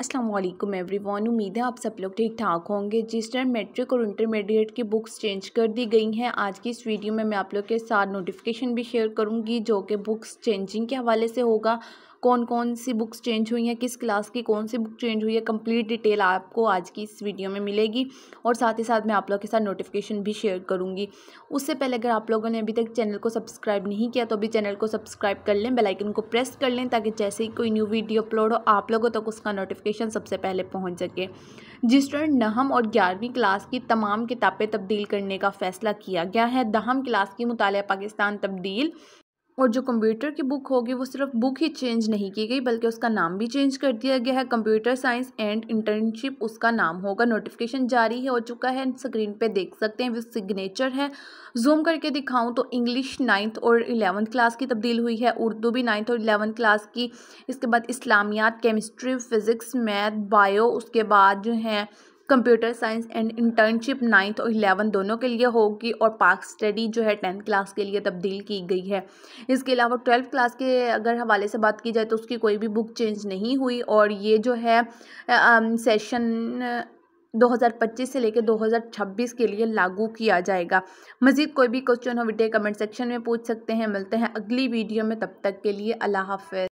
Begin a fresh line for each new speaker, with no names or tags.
Aslam everyone उम्मीद है आप सब लोग ठीक ठाक होंगे जिस टाइम मेट्रिक और इंटरमीडिएट की बुक्स चेंज कर दी गई हैं आज की इस वीडियो में मैं आप लोग के साथ नोटिफिकेशन भी शेयर करूंगी जो कि बुक्स चेंजिंग के हवाले से होगा कौन कौन सी बुक्स चेंज हुई हैं किस क्लास की कौन सी बुक चेंज हुई है कंप्लीट डिटेल आपको आज की इस वीडियो में मिलेगी और साथ ही साथ मैं आप लोग के साथ नोटिफिकेशन भी शेयर करूँगी उससे पहले अगर आप लोगों ने अभी तक चैनल को सब्सक्राइब नहीं किया तो अभी चैनल को सब्सक्राइब कर लें बेलाइकन को प्रेस कर लें ताकि जैसे ही कोई न्यू वीडियो अपलोड हो आप लोगों तक उसका नोटिफिकेशन सबसे पहले पहुँच सके जिस तरह नहम और ग्यारहवीं क्लास की तमाम किताबें तब्दील करने का फैसला किया गया है दहम क्लास की मुताल पाकिस्तान तब्दील और जो कंप्यूटर की बुक होगी वो सिर्फ बुक ही चेंज नहीं की गई बल्कि उसका नाम भी चेंज कर दिया गया है कंप्यूटर साइंस एंड इंटर्नशिप उसका नाम होगा नोटिफिकेशन जारी हो चुका है स्क्रीन पे देख सकते हैं विथ सिग्नेचर है जूम करके दिखाऊं तो इंग्लिश नाइन्थ और इलेवंथ क्लास की तब्दील हुई है उर्दू भी नाइन्थ और इलेवंथ क्लास की इसके बाद इस्लामियात केमिस्ट्री फ़िज़िक्स मैथ बायो उसके बाद जो है computer science and internship ninth और इलेवन दोनों के लिए होगी और पार्क स्टडी जो है टेंथ क्लास के लिए तब्दील की गई है इसके अलावा ट्वेल्थ क्लास के अगर हवाले से बात की जाए तो उसकी कोई भी बुक चेंज नहीं हुई और ये जो है सेशन 2025 से लेकर 2026 के लिए लागू किया जाएगा मज़ीद कोई भी क्वेश्चन हो वीडियो कमेंट सेक्शन में पूछ सकते हैं मिलते हैं अगली वीडियो में तब तक के लिए अल्लाह हाफ